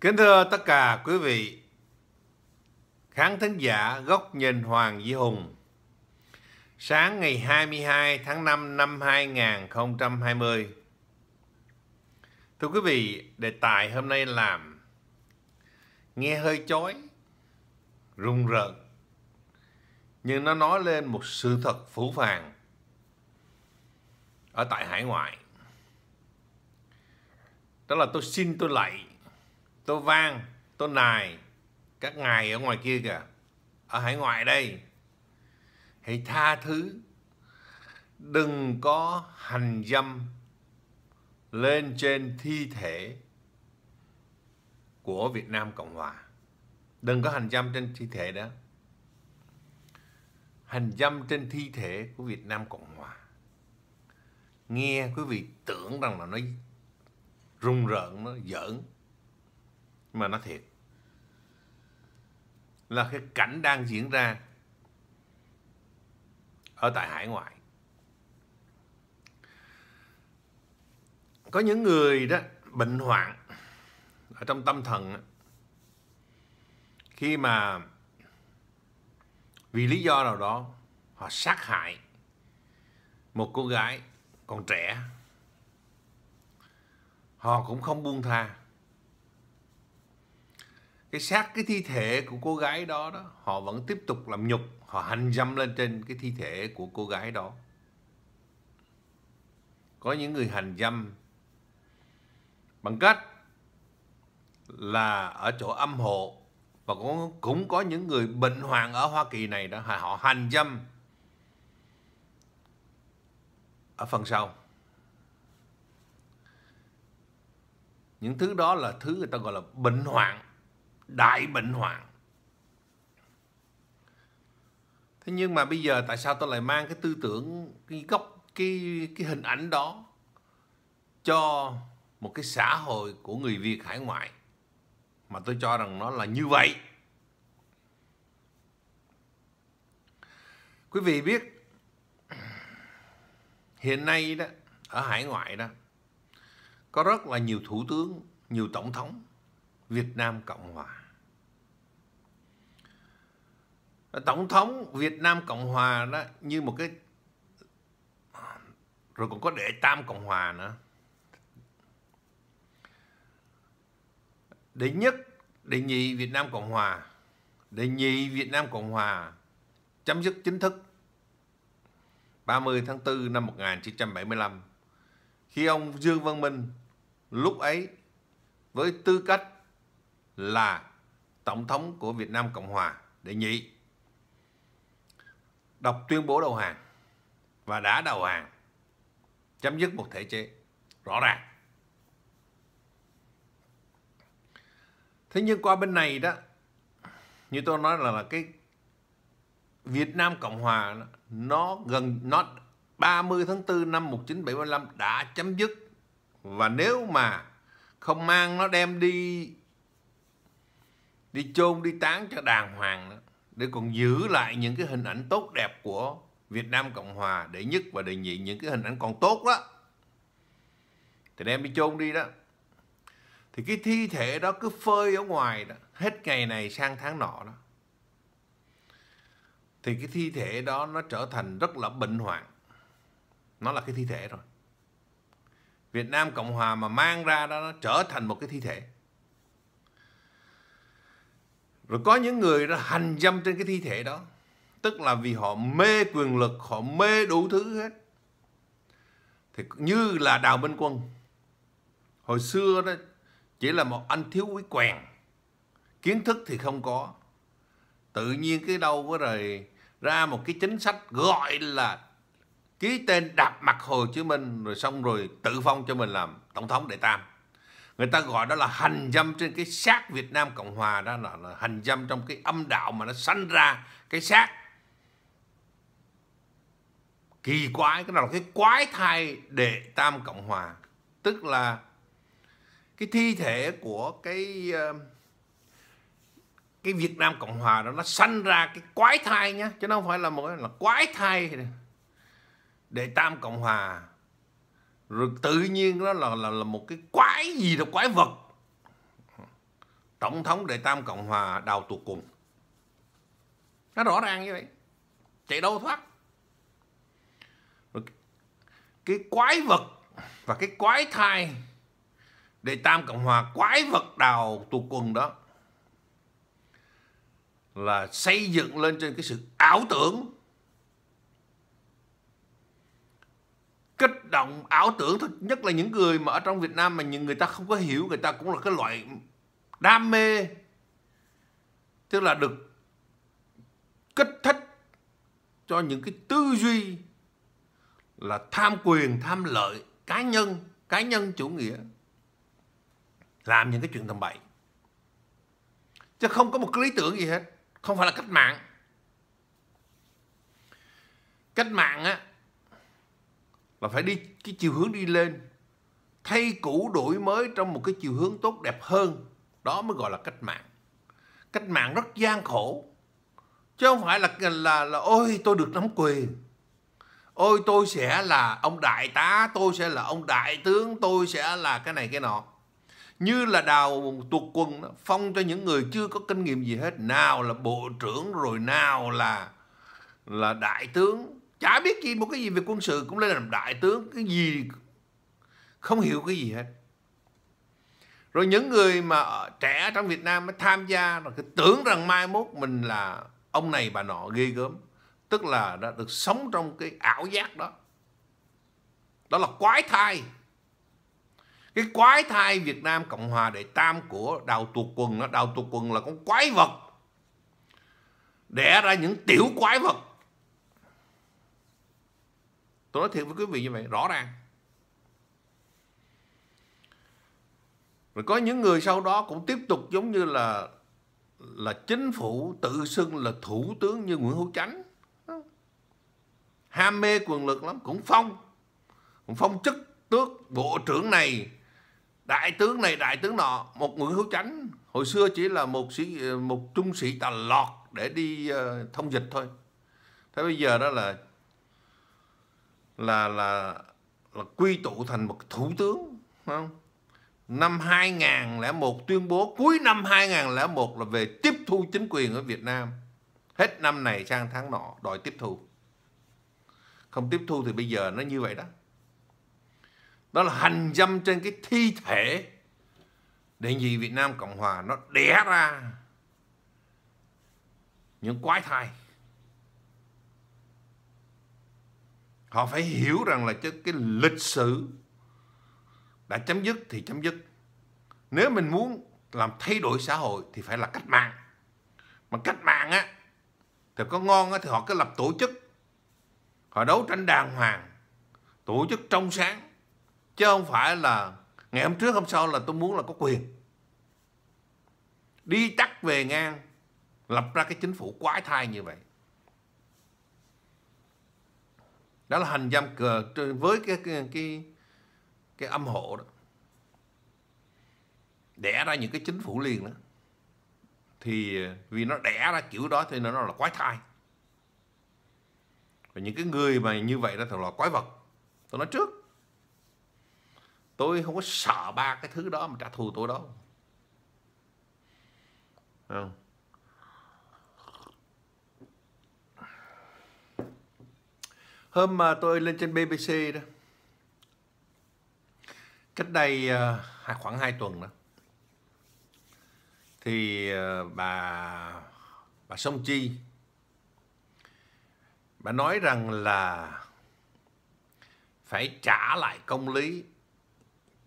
Kính thưa tất cả quý vị, khán thính giả Góc Nhìn Hoàng di Hùng. Sáng ngày 22 tháng 5 năm 2020. Thưa quý vị, đề tài hôm nay làm nghe hơi chói, rùng rợn, nhưng nó nói lên một sự thật phủ phàng ở tại hải ngoại. Đó là tôi xin tôi lại tôi vang tôi nài các ngài ở ngoài kia kìa ở hải ngoại đây hãy tha thứ đừng có hành dâm lên trên thi thể của Việt Nam Cộng Hòa đừng có hành dâm trên thi thể đó hành dâm trên thi thể của Việt Nam Cộng Hòa nghe quý vị tưởng rằng là nó rung rợn nó giỡn mà nó thiệt là cái cảnh đang diễn ra ở tại hải ngoại có những người đó bệnh hoạn ở trong tâm thần khi mà vì lý do nào đó họ sát hại một cô gái còn trẻ họ cũng không buông tha cái xác cái thi thể của cô gái đó đó họ vẫn tiếp tục làm nhục họ hành dâm lên trên cái thi thể của cô gái đó có những người hành dâm bằng cách là ở chỗ âm hộ và cũng cũng có những người bệnh hoạn ở Hoa Kỳ này đó họ hành dâm ở phần sau những thứ đó là thứ người ta gọi là bệnh hoạn đại bệnh hoạn thế nhưng mà bây giờ tại sao tôi lại mang cái tư tưởng cái gốc cái cái hình ảnh đó cho một cái xã hội của người Việt hải ngoại mà tôi cho rằng nó là như vậy quý vị biết hiện nay đó ở hải ngoại đó có rất là nhiều thủ tướng nhiều tổng thống Việt Nam Cộng Hòa. Tổng thống Việt Nam Cộng Hòa đó như một cái rồi còn có đệ tam Cộng Hòa nữa. Đệ nhất, đệ nhị Việt Nam Cộng Hòa, đệ nhị Việt Nam Cộng Hòa chấm dứt chính thức 30 tháng 4 năm 1975 khi ông Dương Văn Minh lúc ấy với tư cách là Tổng thống của Việt Nam Cộng Hòa đệ nhị đọc tuyên bố đầu hàng và đã đầu hàng chấm dứt một thể chế rõ ràng thế nhưng qua bên này đó như tôi nói là, là cái Việt Nam Cộng Hòa nó gần nó 30 tháng 4 năm 1975 đã chấm dứt và nếu mà không mang nó đem đi đi chôn đi tán cho đàng hoàng đó, để còn giữ lại những cái hình ảnh tốt đẹp của Việt Nam Cộng Hòa để nhất và để nhị những cái hình ảnh còn tốt đó thì đem đi chôn đi đó thì cái thi thể đó cứ phơi ở ngoài đó hết ngày này sang tháng nọ đó thì cái thi thể đó nó trở thành rất là bệnh hoạn nó là cái thi thể rồi Việt Nam Cộng Hòa mà mang ra đó nó trở thành một cái thi thể rồi có những người đã hành dâm trên cái thi thể đó. Tức là vì họ mê quyền lực, họ mê đủ thứ hết. Thì như là Đào Minh Quân. Hồi xưa đó chỉ là một anh thiếu quý quèn. Kiến thức thì không có. Tự nhiên cái đâu có rồi ra một cái chính sách gọi là ký tên đạp mặt Hồ Chí Minh rồi xong rồi tự phong cho mình làm tổng thống đệ tam người ta gọi đó là hành dâm trên cái xác Việt Nam Cộng Hòa đó là, là hành dâm trong cái âm đạo mà nó sanh ra cái xác kỳ quái cái nào là cái quái thai đệ tam cộng hòa tức là cái thi thể của cái ờ, cái Việt Nam Cộng Hòa đó nó sanh ra cái quái thai nhá chứ nó không phải là một là quái thai đệ tam cộng hòa rồi tự nhiên đó là là là một cái quái gì đó quái vật tổng thống đệ tam cộng hòa đào tuột cùng nó rõ ràng như vậy chạy đâu thoát rồi cái quái vật và cái quái thai đệ tam cộng hòa quái vật đào tuột cùng đó là xây dựng lên trên cái sự ảo tưởng kích động ảo tưởng thật nhất là những người mà ở trong Việt Nam mà những người ta không có hiểu người ta cũng là cái loại đam mê tức là được kích thích cho những cái tư duy là tham quyền tham lợi cá nhân cá nhân chủ nghĩa làm những cái chuyện tầm bậy chứ không có một cái lý tưởng gì hết không phải là cách mạng cách mạng á và phải đi cái chiều hướng đi lên thay cũ đổi mới trong một cái chiều hướng tốt đẹp hơn đó mới gọi là cách mạng cách mạng rất gian khổ chứ không phải là là là ôi tôi được nắm quyền ôi tôi sẽ là ông đại tá tôi sẽ là ông đại tướng tôi sẽ là cái này cái nọ như là đào tuột quân phong cho những người chưa có kinh nghiệm gì hết nào là bộ trưởng rồi nào là là đại tướng chả biết gì một cái gì về quân sự cũng lên làm đại tướng cái gì không hiểu cái gì hết rồi những người mà trẻ trong Việt Nam mới tham gia rồi cứ tưởng rằng mai mốt mình là ông này bà nọ ghê gớm tức là đã được sống trong cái ảo giác đó đó là quái thai cái quái thai Việt Nam Cộng Hòa Đệ Tam của Đào Tuột Quần đó Đào Tuột Quần là con quái vật đẻ ra những tiểu quái vật Tôi nói thiệt với quý vị như vậy, rõ ràng. Rồi có những người sau đó cũng tiếp tục giống như là là chính phủ tự xưng là thủ tướng như Nguyễn Hữu Chánh. Ham mê quyền lực lắm, cũng phong. Cũng phong chức tước bộ trưởng này, đại tướng này, đại tướng nọ. Một Nguyễn Hữu Chánh hồi xưa chỉ là một sĩ một trung sĩ tà lọt để đi ờ, thông dịch thôi. Thế bây giờ đó là là là là quy tụ thành một thủ tướng không? Năm 2001 tuyên bố cuối năm 2001 là về tiếp thu chính quyền ở Việt Nam. Hết năm này sang tháng nọ đòi tiếp thu. Không tiếp thu thì bây giờ nó như vậy đó. Đó là hành dâm trên cái thi thể để gì Việt Nam Cộng Hòa nó đẻ ra những quái thai. Họ phải hiểu rằng là cái lịch sử đã chấm dứt thì chấm dứt. Nếu mình muốn làm thay đổi xã hội thì phải là cách mạng. Mà cách mạng á, thì có ngon á, thì họ cứ lập tổ chức. Họ đấu tranh đàng hoàng, tổ chức trong sáng. Chứ không phải là ngày hôm trước hôm sau là tôi muốn là có quyền. Đi tắt về ngang, lập ra cái chính phủ quái thai như vậy. đó là hành giam cờ với cái cái cái, cái âm hộ đó đẻ ra những cái chính phủ liền đó thì ờ, vì nó đẻ ra kiểu đó thì nó là quái thai và những cái người mà như vậy đó thường là quái vật tôi nói trước tôi không có sợ ba cái thứ đó mà trả thù tôi đâu không hôm mà tôi lên trên BBC đó cách đây ờ, khoảng 2 tuần đó thì ờ, bà bà Song Chi bà nói rằng là phải trả lại công lý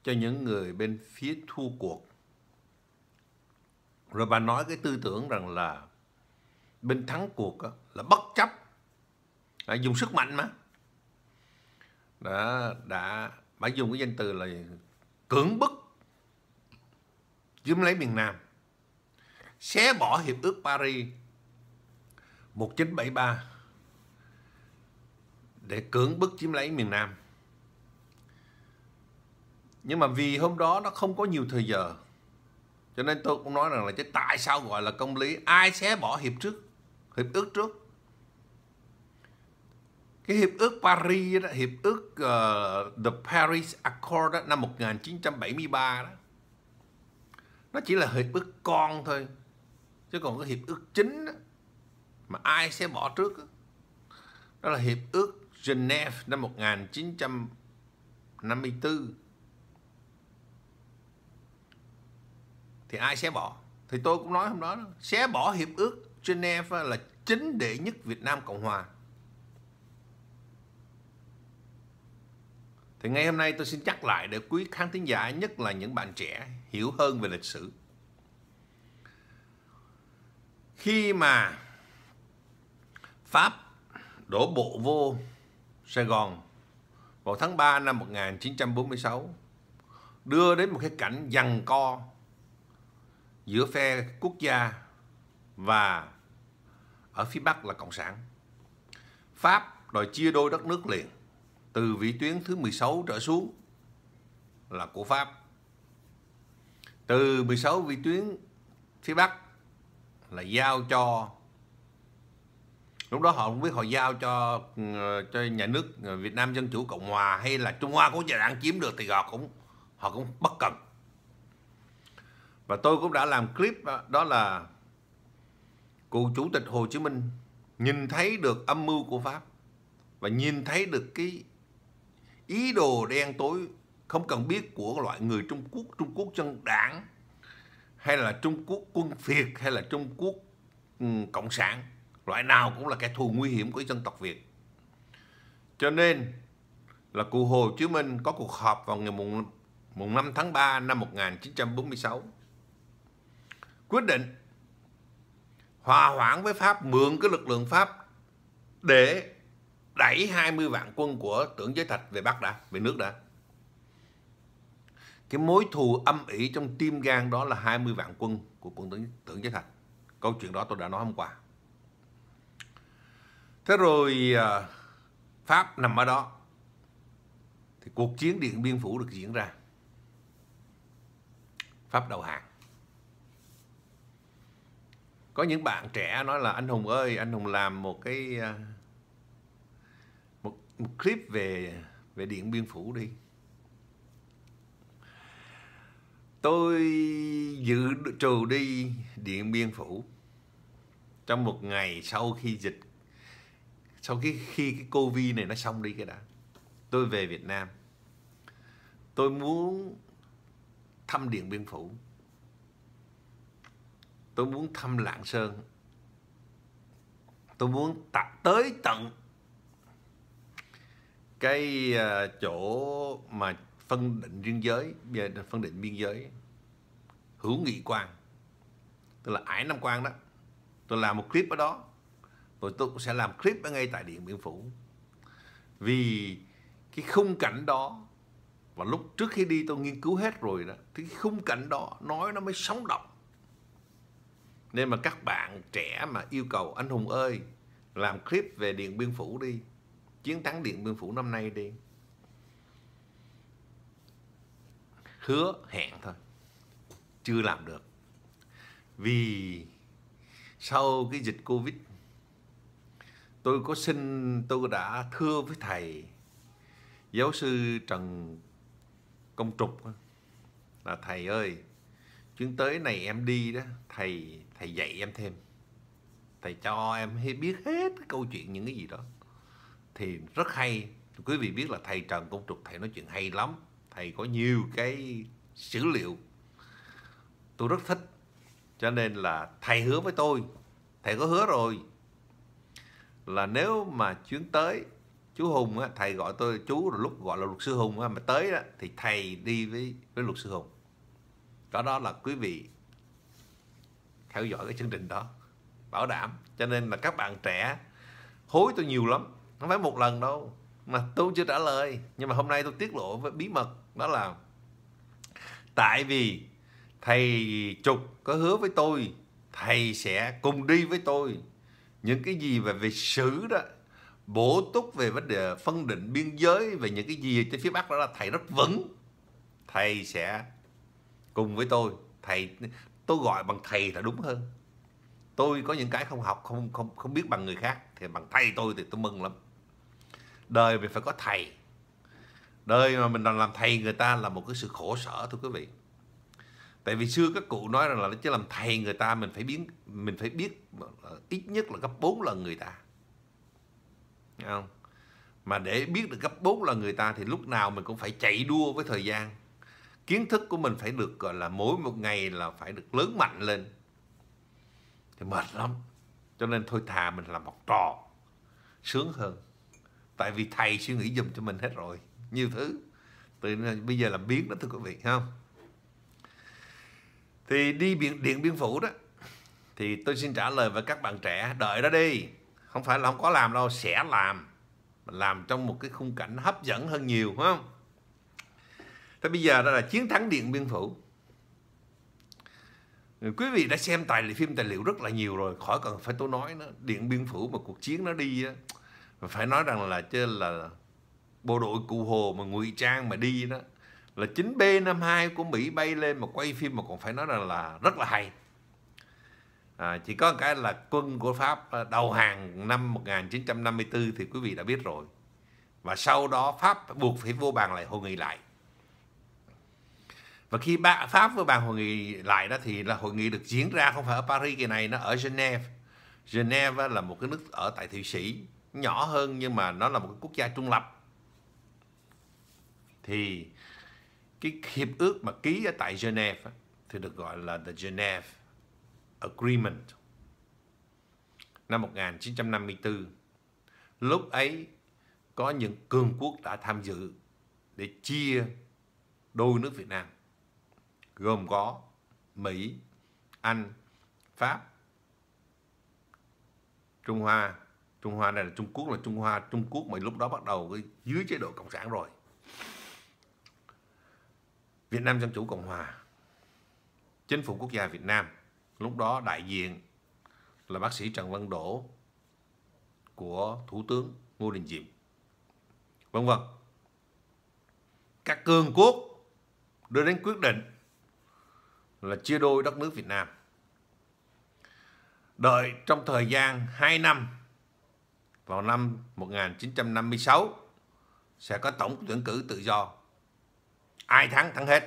cho những người bên phía thua cuộc rồi bà nói cái tư tưởng rằng là bên thắng cuộc đó, là bất chấp dùng sức mạnh mà đã đã bà dùng cái danh từ là cưỡng bức chiếm lấy miền Nam xé bỏ hiệp ước Paris 1973 để cưỡng bức chiếm lấy miền Nam nhưng mà vì hôm đó nó không có nhiều thời giờ cho nên tôi cũng nói rằng là chứ tại sao gọi là công lý ai xé bỏ hiệp trước hiệp ước trước cái hiệp ước Paris đó, hiệp ước uh, The Paris Accord đó, năm 1973 đó nó chỉ là hiệp ước con thôi chứ còn cái hiệp ước chính đó, mà ai sẽ bỏ trước đó, đó là hiệp ước Geneva năm 1954 thì ai sẽ bỏ thì tôi cũng nói hôm đó, đó xé bỏ hiệp ước Geneva là chính đệ nhất Việt Nam Cộng Hòa Thì ngày hôm nay tôi xin nhắc lại để quý khán thính giả nhất là những bạn trẻ hiểu hơn về lịch sử. Khi mà Pháp đổ bộ vô Sài Gòn vào tháng 3 năm 1946 đưa đến một cái cảnh giằng co giữa phe quốc gia và ở phía Bắc là Cộng sản. Pháp đòi chia đôi đất nước liền từ vĩ tuyến thứ 16 trở xuống là của Pháp. Từ 16 vĩ tuyến phía Bắc là giao cho lúc đó họ không biết họ giao cho ừ, cho nhà nước ừ, Việt Nam Dân Chủ Cộng Hòa hay là Trung Hoa có giai đoạn chiếm được thì họ cũng họ cũng bất cần và tôi cũng đã làm clip đó, ờ, đó là cụ chủ tịch Hồ Chí Minh nhìn thấy được âm mưu của Pháp và nhìn thấy được cái ý đồ đen tối không cần biết của loại người Trung Quốc, Trung Quốc dân đảng hay là Trung Quốc quân phiệt hay là Trung Quốc ừ, cộng sản, loại nào cũng là kẻ thù nguy hiểm của dân tộc Việt. Cho nên là cụ Hồ Chí Minh có cuộc họp vào ngày mùng mùng 5 tháng 3 năm 1946. Quyết định hòa hoãn với Pháp mượn cái lực lượng Pháp để đẩy 20 vạn quân của tưởng giới thạch về Bắc đã, về nước đã. Cái mối thù âm ỉ trong tim gan đó là 20 vạn quân của quân tưởng, tưởng giới thạch. Câu chuyện đó tôi đã nói hôm qua. Thế rồi à, Pháp nằm ở đó. Thì cuộc chiến Điện Biên Phủ được diễn ra. Pháp đầu hàng. Có những bạn trẻ nói là anh Hùng ơi, anh Hùng làm một cái à, một clip về về điện biên phủ đi tôi dự trù đi điện biên phủ trong một ngày sau khi dịch sau khi khi cái covid này nó xong đi cái đã tôi về việt nam tôi muốn thăm điện biên phủ tôi muốn thăm lạng sơn tôi muốn tới tận cái ờ, chỗ mà phân định biên giới phân định biên giới hữu nghị quan tức là ải nam quan đó tôi làm một clip ở đó rồi tôi cũng sẽ làm clip ở ngay tại điện biên phủ vì cái khung cảnh đó và lúc trước khi đi tôi nghiên cứu hết rồi đó thì cái khung cảnh đó nói nó mới sống động nên mà các bạn trẻ mà yêu cầu anh hùng ơi làm clip về điện biên phủ đi chiến thắng Điện Biên Phủ năm nay đi hứa hẹn thôi chưa làm được vì sau cái dịch Covid tôi có xin tôi đã thưa với thầy giáo sư Trần Công Trục là thầy ơi chuyến tới này em đi đó thầy thầy dạy em thêm thầy cho em biết hết cái câu chuyện những cái gì đó thì rất hay quý vị biết là thầy Trần Công Trục thầy nói chuyện hay lắm thầy có nhiều cái sử liệu tôi rất thích cho nên là thầy hứa với tôi thầy có hứa rồi là nếu mà chuyến tới chú Hùng á, thầy gọi tôi chú rồi lúc gọi là luật sư Hùng á, mà tới á, thì thầy đi với với luật sư Hùng đó đó là quý vị theo dõi cái chương trình đó bảo đảm cho nên là các bạn trẻ hối tôi nhiều lắm không phải một lần đâu mà tôi chưa trả lời nhưng mà hôm nay tôi tiết lộ với bí mật đó là tại vì thầy trục có hứa với tôi thầy sẽ cùng đi với tôi những cái gì về về sử đó bổ túc về vấn đề phân định biên giới về những cái gì trên phía bắc đó là thầy rất vững thầy sẽ cùng với tôi thầy tôi gọi bằng thầy là đúng hơn tôi có những cái không học không không không biết bằng người khác thì bằng thầy tôi thì tôi mừng lắm đời mình phải có thầy đời mà mình làm thầy người ta là một cái sự khổ sở thưa quý vị tại vì xưa các cụ nói rằng là chứ làm thầy người ta mình phải biến mình phải biết ít nhất là gấp 4 lần người ta Nghe không mà để biết được gấp 4 lần người ta thì lúc nào mình cũng phải chạy đua với thời gian kiến thức của mình phải được gọi là mỗi một ngày là phải được lớn mạnh lên thì mệt lắm cho nên thôi thà mình làm học trò sướng hơn tại vì thầy suy nghĩ dùm cho mình hết rồi nhiều thứ từ bây giờ làm biến đó thưa quý vị không thì đi biển điện biên phủ đó thì tôi xin trả lời với các bạn trẻ đợi đó đi không phải là không có làm đâu sẽ làm làm trong một cái khung cảnh hấp dẫn hơn nhiều phải không thế bây giờ đó là chiến thắng điện biên phủ quý vị đã xem tài liệu phim tài liệu rất là nhiều rồi khỏi cần phải tôi nói nữa điện biên phủ mà cuộc chiến nó đi và phải nói rằng là trên là bộ đội cụ hồ mà ngụy trang mà đi đó là chính B52 của Mỹ bay lên mà quay phim mà còn phải nói rằng là rất là hay. À, chỉ có cái là quân của Pháp à, đầu hàng năm 1954 thì quý vị đã biết rồi. Và sau đó Pháp buộc phải vô bàn lại hội nghị lại. Và khi ba, Pháp vô bàn hội nghị lại đó thì là hội nghị được diễn ra không phải ở Paris kỳ này, nó ở Geneva. Geneva là một cái nước ở tại Thụy Sĩ nhỏ hơn nhưng mà nó là một quốc gia trung lập thì cái hiệp ước mà ký ở tại Geneva thì được gọi là the Geneva Agreement năm 1954 lúc ấy có những cường quốc đã tham dự để chia đôi nước Việt Nam gồm có Mỹ, Anh, Pháp, Trung Hoa Trung Hoa này là Trung Quốc là Trung Hoa Trung Quốc mà lúc đó bắt đầu dưới chế độ cộng sản rồi Việt Nam Dân Chủ Cộng Hòa Chính phủ quốc gia Việt Nam lúc đó đại diện là bác sĩ Trần Văn Đỗ của Thủ tướng Ngô Đình Diệm vân vân các cường quốc đưa đến quyết định là chia đôi đất nước Việt Nam đợi trong thời gian 2 năm vào năm 1956 sẽ có tổng tuyển cử tự do. Ai thắng thắng hết.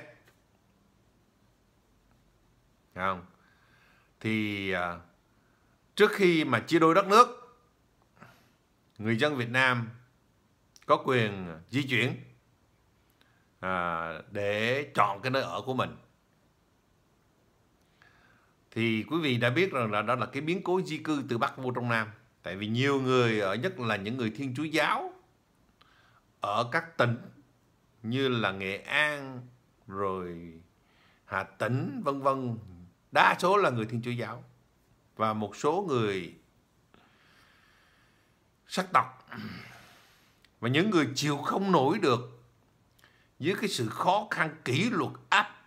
Đấy không? Thì à, trước khi mà chia đôi đất nước, người dân Việt Nam có quyền di chuyển à, để chọn cái nơi ở của mình thì quý vị đã biết rằng là đó là cái biến cố di cư từ bắc vô trong nam tại vì nhiều người ở nhất là những người thiên chúa giáo ở các tỉnh như là nghệ an rồi hà tĩnh vân vân đa số là người thiên chúa giáo và một số người sắc tộc và những người chịu không nổi được với cái sự khó khăn kỷ luật áp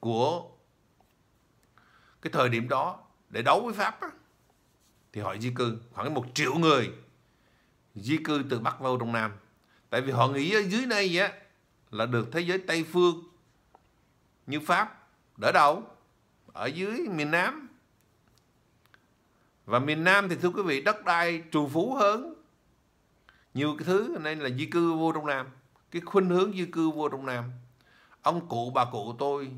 của cái thời điểm đó để đấu với pháp đó thì họ di cư khoảng một triệu người di cư từ Bắc vào Đông Nam tại vì họ nghĩ ở dưới đây á là được thế giới Tây phương như Pháp đỡ đầu ở dưới miền Nam và miền Nam thì thưa quý vị đất đai trù phú hơn nhiều cái thứ nên là di cư vô Đông Nam cái khuynh hướng di cư vô Đông Nam ông cụ bà cụ tôi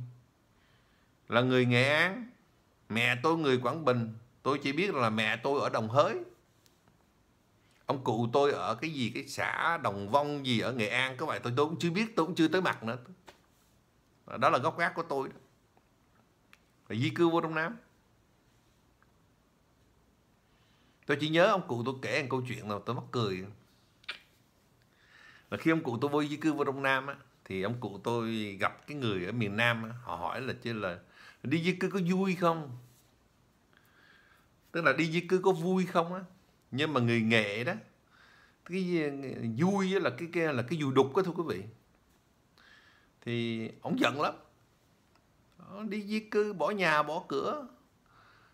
là người Nghệ An mẹ tôi người Quảng Bình Tôi chỉ biết là mẹ tôi ở Đồng Hới. Ông cụ tôi ở cái gì cái xã Đồng Vong gì ở Nghệ An các bạn tôi tôi cũng chưa biết, tôi cũng chưa tới mặt nữa. Đó là góc gác của tôi đó. di cư vô đông Nam. Tôi chỉ nhớ ông cụ tôi kể một câu chuyện là tôi mắc cười. Là khi ông cụ tôi vô di cư vô đông Nam á, thì ông cụ tôi gặp cái người ở miền Nam á, họ hỏi là chứ là đi di cư có vui không? tức là đi di cư có vui không á nhưng mà người nghệ đó cái ờ, vui là cái, cái là cái dù đục đó thưa quý vị thì ổng giận lắm đi di cư bỏ nhà bỏ cửa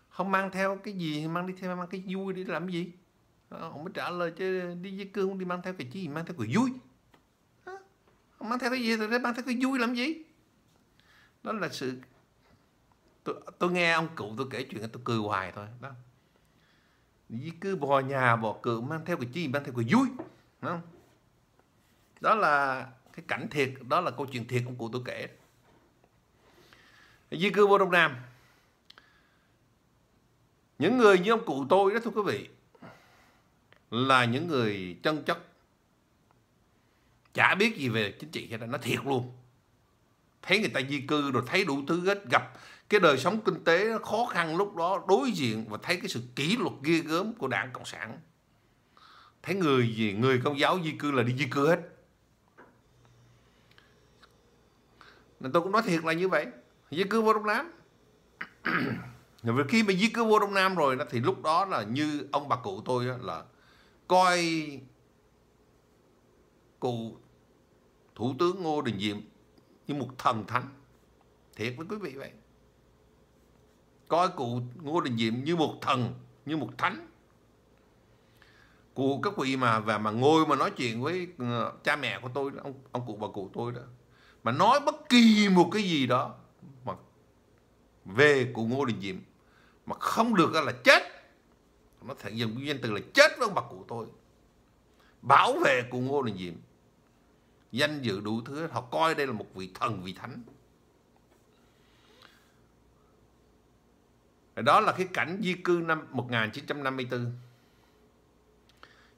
không mang theo cái gì mang đi theo mang cái vui đi làm gì ông mới trả lời chứ đi di cư không đi mang theo cái gì mang theo cái vui không mang theo cái gì thì mang theo cái vui làm gì đó là sự tôi, tôi nghe ông cụ tôi kể chuyện tôi cười hoài thôi đó di cư bỏ nhà bỏ cửa mang theo cái chi mang theo cái vui Đúng không đó là cái cảnh thiệt đó là câu chuyện thiệt của cụ tôi kể di cư vô đông nam những người như ông cụ tôi đó thưa quý vị là những người chân chất chả biết gì về chính trị hay nó thiệt luôn thấy người ta di cư rồi thấy đủ thứ hết gặp cái đời sống kinh tế nó khó khăn lúc đó đối diện và thấy cái sự kỷ luật ghê gớm của đảng cộng sản thấy người gì người công giáo di cư là đi di cư hết nên tôi cũng nói thiệt là như vậy di cư vô đông nam và khi mà di cư vô đông nam rồi thì lúc đó là như ông bà cụ tôi là coi cụ thủ tướng ngô đình diệm như một thần thánh thiệt với quý vị vậy coi cụ Ngô Đình Diệm như một thần, như một thánh. Cụ các vị mà và mà ngồi mà nói chuyện với ờ, cha mẹ của tôi, ông ông cụ bà cụ tôi đó, mà nói bất kỳ một cái gì đó mà về cụ Ngô Đình Diệm mà không được là chết. Nó thể dùng danh từ là chết với ông bà cụ tôi. Bảo vệ cụ Ngô Đình Diệm danh dự đủ thứ họ coi đây là một vị thần vị thánh Đó là cái cảnh di cư năm 1954.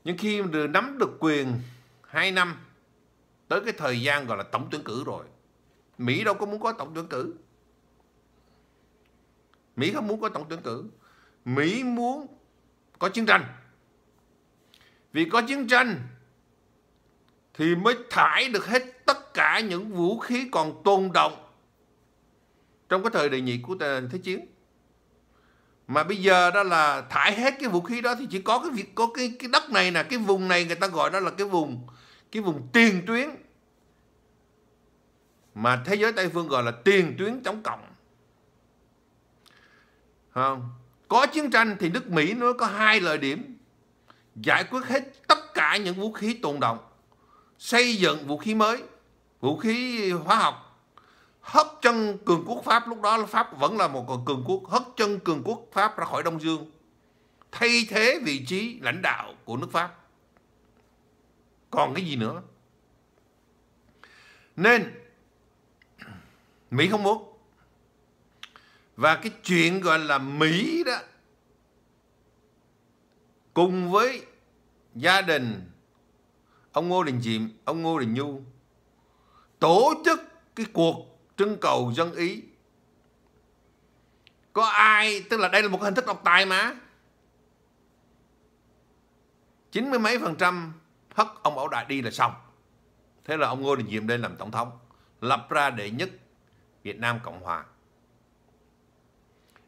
Nhưng khi nắm được quyền 2 năm tới cái thời gian gọi là tổng tuyển cử rồi. Mỹ đâu có muốn có tổng tuyển cử. Mỹ không muốn có tổng tuyển cử. Mỹ muốn có chiến tranh. Vì có chiến tranh thì mới thải được hết tất cả những vũ khí còn tồn động trong cái thời đại nhị của thế chiến mà bây giờ đó là thải hết cái vũ khí đó thì chỉ có cái việc có cái cái đất này nè cái vùng này người ta gọi đó là cái vùng cái vùng tiền tuyến mà thế giới tây phương gọi là tiền tuyến chống cộng không có chiến tranh thì nước mỹ nó có hai lợi điểm giải quyết hết tất cả những vũ khí tồn động xây dựng vũ khí mới vũ khí hóa học hất chân cường quốc Pháp lúc đó là Pháp vẫn là một cường quốc hất chân cường quốc Pháp ra khỏi Đông Dương thay thế vị trí lãnh đạo của nước Pháp còn cái gì nữa nên Mỹ không muốn và cái chuyện gọi là Mỹ đó cùng với gia đình ông Ngô Đình Diệm ông Ngô Đình Nhu tổ chức cái cuộc trưng cầu dân ý có ai tức là đây là một hình thức độc tài mà chín mươi mấy phần trăm hất ông Bảo Đại đi là xong thế là ông Ngô Đình Diệm lên làm tổng thống lập ra đệ nhất Việt Nam Cộng Hòa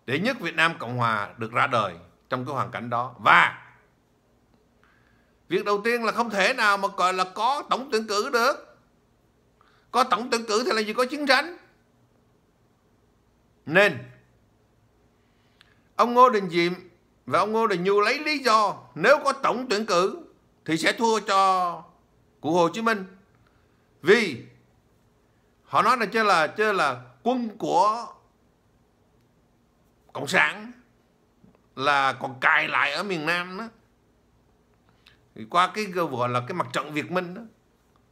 đệ nhất Việt Nam Cộng Hòa được ra đời trong cái hoàn cảnh đó và Việc đầu tiên là không thể nào mà gọi là có tổng tuyển cử được. Có tổng tuyển cử thì là gì có chiến tranh. Nên ông Ngô Đình Diệm và ông Ngô Đình Nhu lấy lý do nếu có tổng tuyển cử thì sẽ thua cho cụ Hồ Chí Minh. Vì họ nói là chứ là chứ là quân của cộng sản là còn cài lại ở miền Nam đó. Thì qua cái gọi là cái mặt trận Việt Minh đó.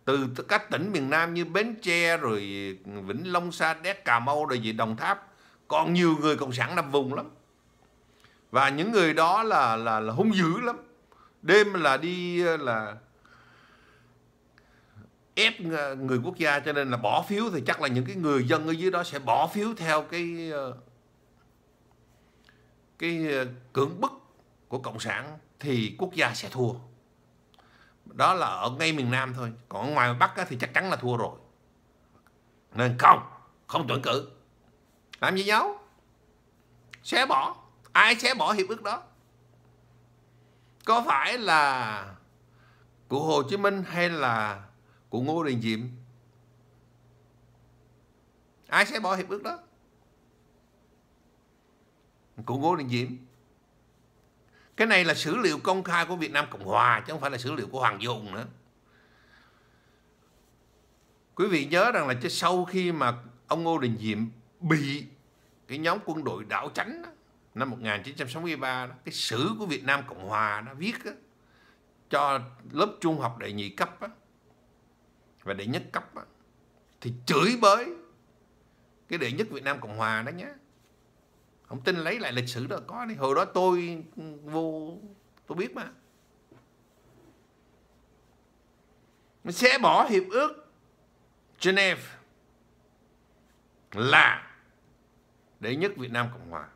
Từ các tỉnh miền Nam như Bến Tre rồi Vĩnh Long Sa Đéc Cà Mau rồi gì Đồng Tháp còn nhiều người cộng sản nằm vùng lắm và những người đó là là, là hung dữ lắm đêm là đi ờ, là ép ờ, người quốc gia cho nên là bỏ phiếu thì chắc là những cái người dân ở dưới đó sẽ bỏ phiếu theo cái ờ, cái cưỡng bức của cộng sản thì quốc gia sẽ thua đó là ở ngay miền nam thôi còn ở ngoài bắc thì chắc chắn là thua rồi nên không không tuyển cử làm gì nhau xé bỏ ai xé bỏ hiệp ước đó có phải là của Hồ Chí Minh hay là của Ngô Đình Diệm ai sẽ bỏ hiệp ước đó của Ngô Đình Diệm cái này là sử liệu công khai của Việt Nam Cộng Hòa chứ không phải là sử liệu của Hoàng Dung nữa quý vị nhớ rằng là chứ sau khi mà ông Ngô Đình Diệm bị cái nhóm quân đội đảo chánh đó, năm 1963 đó, cái sử của Việt Nam Cộng Hòa nó viết đó, cho lớp trung học đại nhị cấp đó, và đệ nhất cấp đó, thì chửi bới cái đệ nhất Việt Nam Cộng Hòa đó nhé không tin lấy lại lịch sử đó có đi hồi đó tôi vô tôi biết mà mình sẽ bỏ hiệp ước Geneva là đệ nhất Việt Nam Cộng Hòa.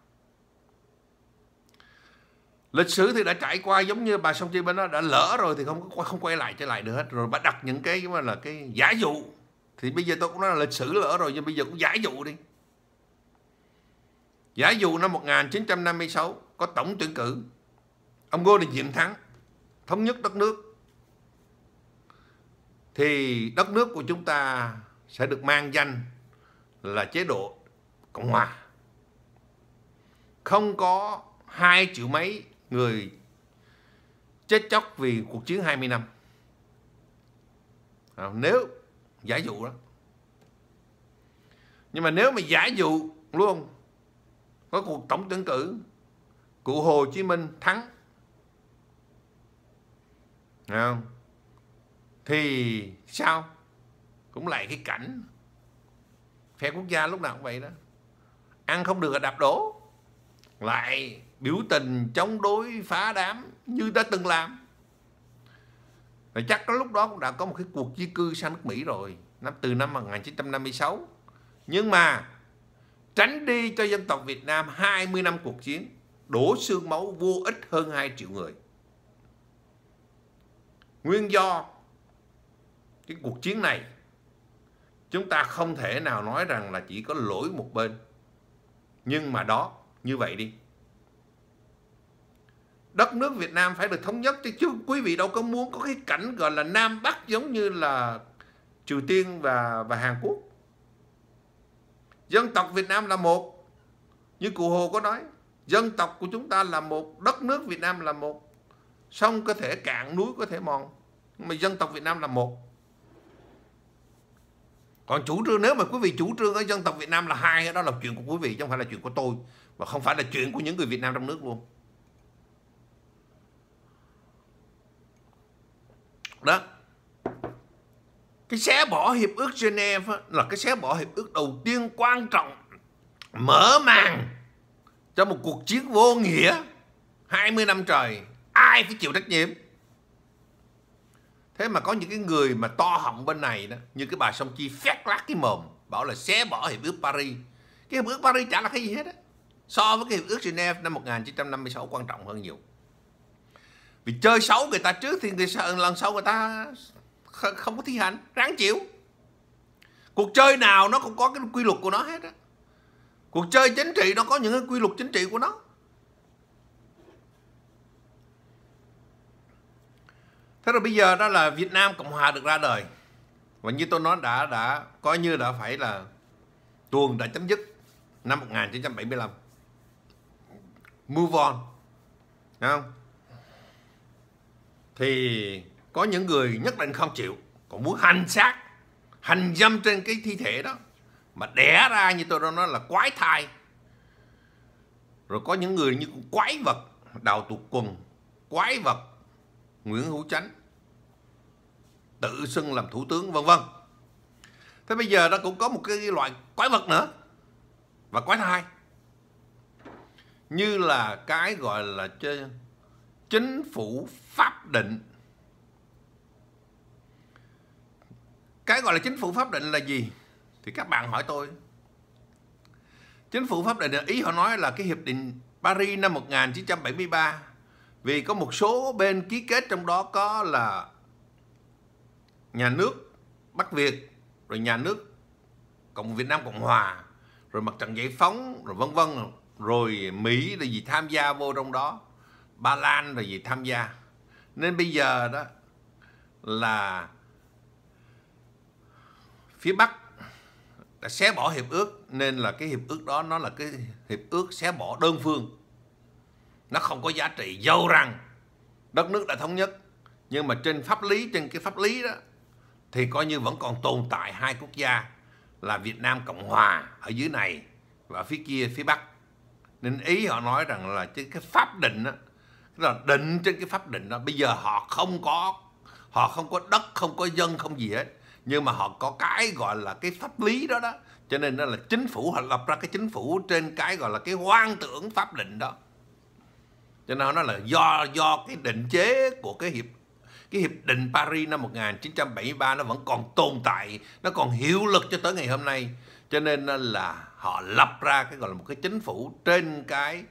Lịch sử thì đã trải qua giống như bà Song Chi bên đó đã lỡ rồi thì không không quay lại trở lại được hết rồi bà đặt những cái mà là cái giả dụ thì bây giờ tôi cũng nói là lịch sử lỡ rồi nhưng bây giờ cũng giả dụ đi. Giả dụ năm 1956 có tổng tuyển cử ông Ngô Đình Diệm thắng thống nhất đất nước thì đất nước của chúng ta sẽ được mang danh là chế độ Cộng hòa không có hai triệu mấy người chết chóc vì cuộc chiến 20 năm à, nếu giả dụ đó nhưng mà nếu mà giả dụ luôn có cuộc tổng tuyển cử cụ Hồ Chí Minh thắng không? thì sao cũng lại cái cảnh phe quốc gia lúc nào cũng vậy đó ăn không được là đạp đổ lại biểu tình chống đối phá đám như đã từng làm và chắc lúc đó cũng đã có một cái cuộc di cư sang nước Mỹ rồi năm từ năm 1956 nhưng mà tránh đi cho dân tộc Việt Nam 20 năm cuộc chiến đổ xương máu vô ích hơn 2 triệu người nguyên do cái cuộc chiến này chúng ta không thể nào nói rằng là chỉ có lỗi một bên nhưng mà đó như vậy đi đất nước Việt Nam phải được thống nhất chứ chứ quý vị đâu có muốn có cái cảnh gọi là Nam Bắc giống như là Triều Tiên và và Hàn Quốc dân tộc Việt Nam là một như cụ Hồ có nói dân tộc của chúng ta là một đất nước Việt Nam là một sông có thể cạn núi có thể mòn mà dân tộc Việt Nam là một còn chủ trương nếu mà quý vị chủ trương ở dân tộc Việt Nam là hai đó là chuyện của quý vị chứ không phải là chuyện của tôi và không phải là chuyện của những người Việt Nam trong nước luôn đó cái xé bỏ hiệp ước Geneva là cái xé bỏ hiệp ước đầu tiên quan trọng mở màn cho một cuộc chiến vô nghĩa 20 năm trời ai phải chịu trách nhiệm thế mà có những cái người mà to họng bên này đó như cái bà song chi phát lát cái mồm bảo là xé bỏ hiệp ước paris cái hiệp ước paris chả là cái gì hết á so với cái hiệp ước geneva năm 1956 quan trọng hơn nhiều vì chơi xấu người ta trước thì người sợ lần sau người ta không có thi hành ráng chịu cuộc chơi nào nó cũng có cái quy luật của nó hết á cuộc chơi chính trị nó có những cái quy luật chính trị của nó thế rồi bây giờ đó là Việt Nam Cộng hòa được ra đời và như tôi nói đã đã coi như đã phải là tuồng đã chấm dứt năm 1975 move on Đấy không thì có những người nhất định không chịu còn muốn hành xác hành dâm trên cái thi thể đó mà đẻ ra như tôi đã nói là quái thai rồi có những người như quái vật đào tục quần quái vật nguyễn hữu chánh tự xưng làm thủ tướng vân vân thế bây giờ nó cũng có một cái loại quái vật nữa và quái thai như là cái gọi là chính phủ pháp định cái gọi là chính phủ pháp định là gì thì các bạn hỏi tôi chính phủ pháp định là ý họ nói là cái hiệp định Paris năm 1973 vì có một số bên ký kết trong đó có là nhà nước Bắc Việt rồi nhà nước Cộng Việt Nam Cộng Hòa rồi mặt trận giải phóng rồi vân vân rồi Mỹ là gì tham gia vô trong đó Ba Lan là gì tham gia nên bây giờ đó là phía Bắc đã xé bỏ hiệp ước nên là cái hiệp ước đó nó là cái hiệp ước xé bỏ đơn phương nó không có giá trị dâu rằng đất nước đã thống nhất nhưng mà trên pháp lý trên cái pháp lý đó thì coi như vẫn còn tồn tại hai quốc gia là Việt Nam Cộng Hòa ở dưới này và phía kia phía Bắc. Nên Ý họ nói rằng là cái pháp định đó, là định trên cái pháp định đó, bây giờ họ không có họ không có đất, không có dân, không gì hết. Nhưng mà họ có cái gọi là cái pháp lý đó đó. Cho nên đó là chính phủ họ lập ra cái chính phủ trên cái gọi là cái hoang tưởng pháp định đó. Cho nên nó là do do cái định chế của cái hiệp cái hiệp định Paris năm 1973 nó vẫn còn tồn tại, nó còn hiệu lực cho tới ngày hôm nay. Cho nên là họ lập ra cái gọi là một cái chính phủ trên cái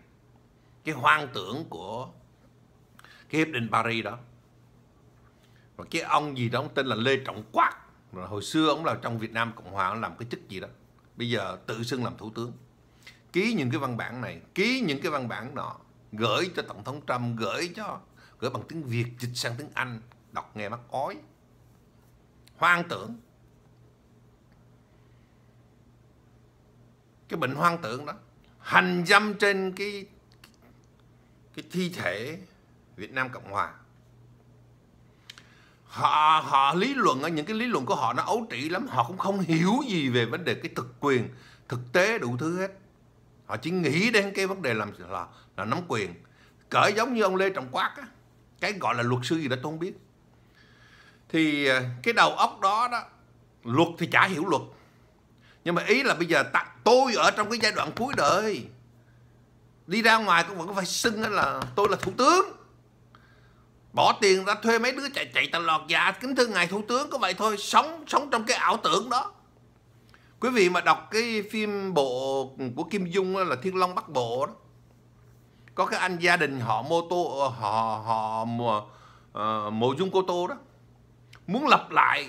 cái hoang tưởng của cái hiệp định Paris đó. Và cái ông gì đó ông tên là Lê Trọng Quát, rồi hồi xưa ông là trong Việt Nam Cộng hòa ông làm cái chức gì đó. Bây giờ tự xưng làm thủ tướng. Ký những cái văn bản này, ký những cái văn bản đó gửi cho tổng thống Trump, gửi cho gửi bằng tiếng Việt dịch sang tiếng Anh đọc nghe mắc ói hoang tưởng cái bệnh hoang tưởng đó hành dâm trên cái cái thi thể Việt Nam Cộng Hòa họ họ lý luận ở những cái lý luận của họ nó ấu trĩ lắm họ cũng không hiểu gì về vấn đề cái thực quyền thực tế đủ thứ hết họ chỉ nghĩ đến cái vấn đề làm là là nắm quyền cỡ giống như ông Lê Trọng Quát á cái gọi là luật sư gì đó tôi không biết thì à, cái đầu óc đó đó luật thì chả hiểu luật nhưng mà ý là bây giờ ta, tôi ở trong cái giai đoạn cuối đời đi ra ngoài cũng vẫn phải xưng là tôi là thủ tướng bỏ tiền ra thuê mấy đứa chạy chạy tà lọt dạ kính thưa ngài thủ tướng có vậy thôi sống sống trong cái ảo tưởng đó quý vị mà đọc cái phim bộ của kim dung là thiên long bắc bộ đó có cái anh gia đình họ mô tô ờ, họ họ mùa uh, ờ, mộ dung cô tô đó muốn lập lại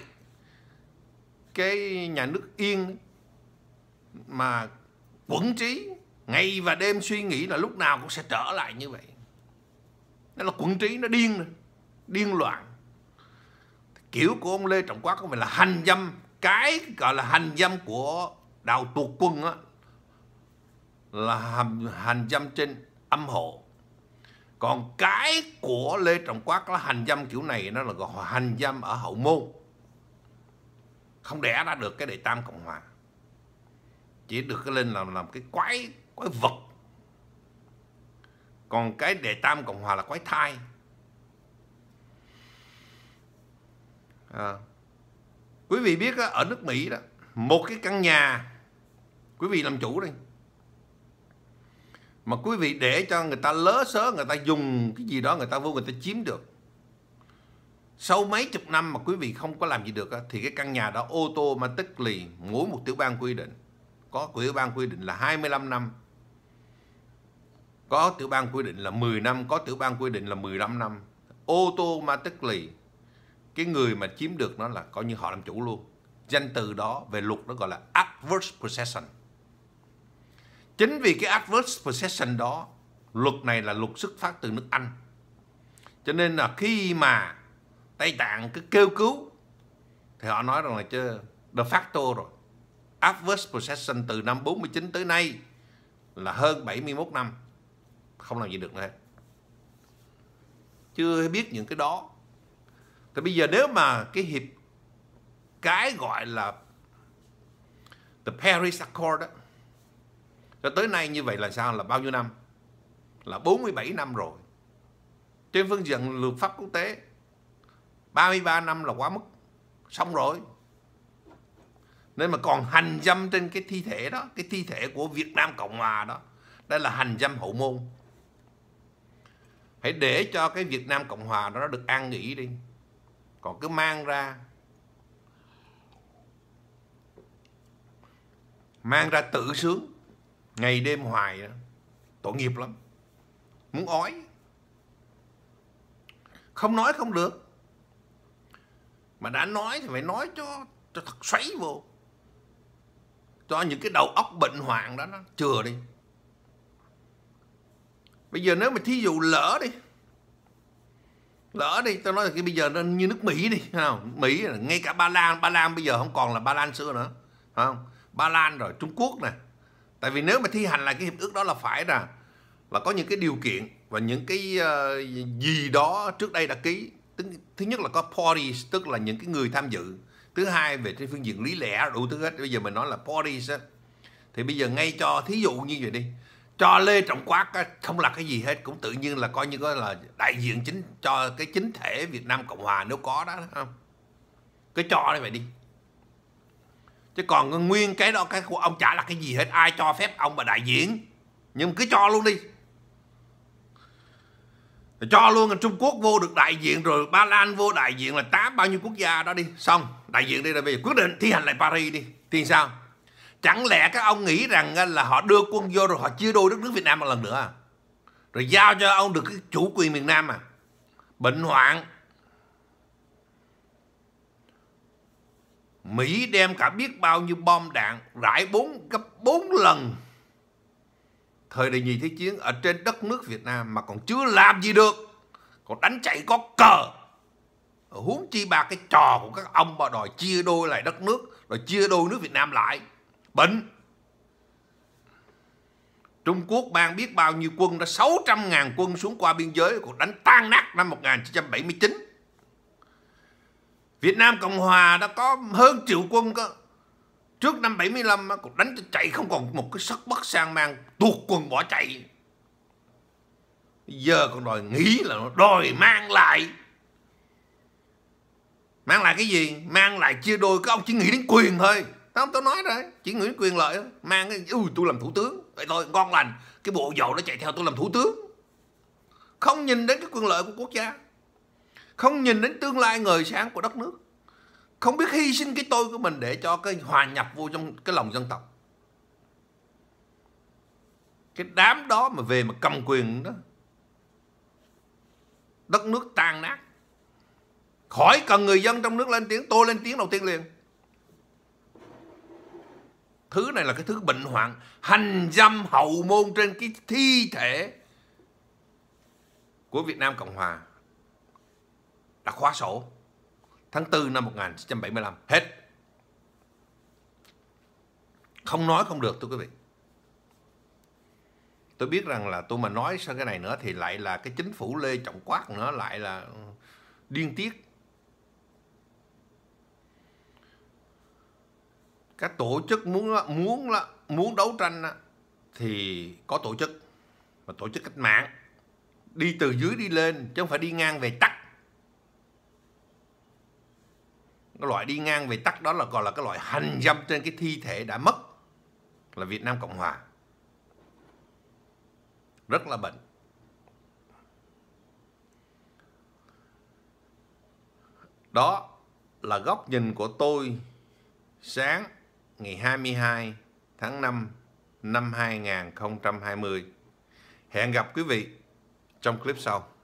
cái nhà nước yên mà quẩn trí ngày và đêm suy nghĩ là lúc nào cũng sẽ trở lại như vậy nó là quẩn trí nó điên điên loạn kiểu của ông lê trọng quát có phải là hành dâm cái gọi là hành dâm của đào tuột quân á là hành, hành dâm trên âm hộ còn cái của Lê Trọng Quát là hành dâm kiểu này nó là gọi hành dâm ở hậu môn không đẻ ra được cái đệ tam cộng hòa chỉ được cái lên làm làm cái quái quái vật còn cái đệ tam cộng hòa là quái thai à. quý vị biết đó, ở nước mỹ đó một cái căn nhà quý vị làm chủ đây mà quý vị để cho người ta lỡ sớ người ta dùng cái gì đó người ta vô người ta chiếm được sau mấy chục năm mà quý vị không có làm gì được thì cái căn nhà đó ô tô mà tức lì mỗi một tiểu bang quy định có tiểu bang quy định là 25 năm có tiểu bang quy định là 10 năm có tiểu bang quy định là 15 năm ô tô mà tức lì cái người mà chiếm được nó là coi như họ làm chủ luôn danh từ đó về luật nó gọi là adverse possession Chính vì cái adverse possession đó, luật này là luật xuất phát từ nước Anh. Cho nên là khi mà Tây Tạng cứ kêu cứu thì họ nói rằng là chứ de facto rồi. Adverse possession từ năm 49 tới nay là hơn 71 năm. Không làm gì được nữa hết. Chưa biết những cái đó. Thì bây giờ nếu mà cái hiệp cái gọi là The Paris Accord đó, và tới nay như vậy là sao? Là bao nhiêu năm? Là 47 năm rồi. Trên phương diện luật pháp quốc tế, 33 năm là quá mức. Xong rồi. Nên mà còn hành dâm trên cái thi thể đó, cái thi thể của Việt Nam Cộng Hòa đó. Đây là hành dâm hậu môn. Hãy để cho cái Việt Nam Cộng Hòa đó được an nghỉ đi. Còn cứ mang ra mang ra tự sướng ngày đêm hoài tội nghiệp lắm muốn ói không nói không được mà đã nói thì phải nói cho cho thật xoáy vô cho những cái đầu óc bệnh hoạn đó nó chừa đi bây giờ nếu mà thí dụ lỡ đi lỡ đi tao nói là cái bây giờ nó như nước mỹ đi không mỹ ngay cả ba lan ba lan bây giờ không còn là ba lan xưa nữa không ba lan rồi trung quốc này tại vì nếu mà thi hành lại cái hiệp ước đó là phải là là có những cái điều kiện và những cái ờ, gì đó trước đây đã ký thứ, thứ nhất là có parties tức là những cái người tham dự thứ hai về trên phương diện lý lẽ đủ thứ hết bây giờ mình nói là parties á thì bây giờ ngay cho thí dụ như vậy đi cho lê trọng quát không là cái gì hết cũng tự nhiên là coi như có là đại diện chính cho cái chính thể việt nam cộng hòa nếu có đó không cái cho như vậy đi chứ còn nguyên cái đó cái của ông chả là cái gì hết ai cho phép ông mà đại diện nhưng cứ cho luôn đi cho luôn Trung Quốc vô được đại diện rồi Ba Lan vô đại diện là tám bao nhiêu quốc gia đó đi xong đại diện đi là giờ quyết định thi hành lại Paris đi thì sao chẳng lẽ các ông nghĩ rằng là họ đưa quân vô rồi họ chia đôi đất nước Việt Nam một lần nữa à? rồi giao cho ông được cái chủ quyền miền Nam à bệnh hoạn Mỹ đem cả biết bao nhiêu bom đạn rải bốn gấp bốn lần thời đại nhì thế chiến ở trên đất nước Việt Nam mà còn chưa làm gì được còn đánh chạy có cờ huống chi ba cái trò của các ông mà đòi chia đôi lại đất nước rồi chia đôi nước Việt Nam lại bệnh Trung Quốc mang biết bao nhiêu quân đã 600.000 quân xuống qua biên giới còn đánh tan nát năm 1979 Việt Nam Cộng Hòa đã có hơn triệu quân cơ. Trước năm 75 cuộc đánh cho chạy không còn một cái sắc bất sang mang tuột quân bỏ chạy. Bây giờ còn đòi nghĩ là đòi mang lại. Mang lại cái gì? Mang lại chia đôi các ông chỉ nghĩ đến quyền thôi. Tao tôi nói rồi, chỉ nghĩ đến quyền lợi Mang cái, ui ừ, tôi làm thủ tướng. Vậy thôi, ngon lành. Cái bộ dầu nó chạy theo tôi làm thủ tướng. Không nhìn đến cái quyền lợi của quốc gia không nhìn đến tương lai ngời sáng của đất nước không biết hy sinh cái tôi của mình để cho cái hòa nhập vô trong cái lòng dân tộc cái đám đó mà về mà cầm quyền đó đất nước tan nát khỏi cần người dân trong nước lên tiếng tôi lên tiếng đầu tiên liền thứ này là cái thứ bệnh hoạn hành dâm hậu môn trên cái thi thể của Việt Nam Cộng Hòa là khóa sổ. Tháng 4 năm 1975, hết. Không nói không được thưa quý vị. Tôi biết rằng là tôi mà nói sang cái này nữa thì lại là cái chính phủ Lê Trọng Quát nữa lại là ừ, điên tiết. Các tổ chức muốn muốn muốn đấu tranh thì có tổ chức mà tổ chức cách mạng đi từ dưới đi lên chứ không phải đi ngang về tắt cái loại đi ngang về tắc đó là gọi là cái loại hành dâm trên cái thi thể đã mất là Việt Nam Cộng Hòa rất là bệnh đó là góc nhìn của tôi sáng ngày 22 tháng 5 năm 2020 hẹn gặp quý vị trong clip sau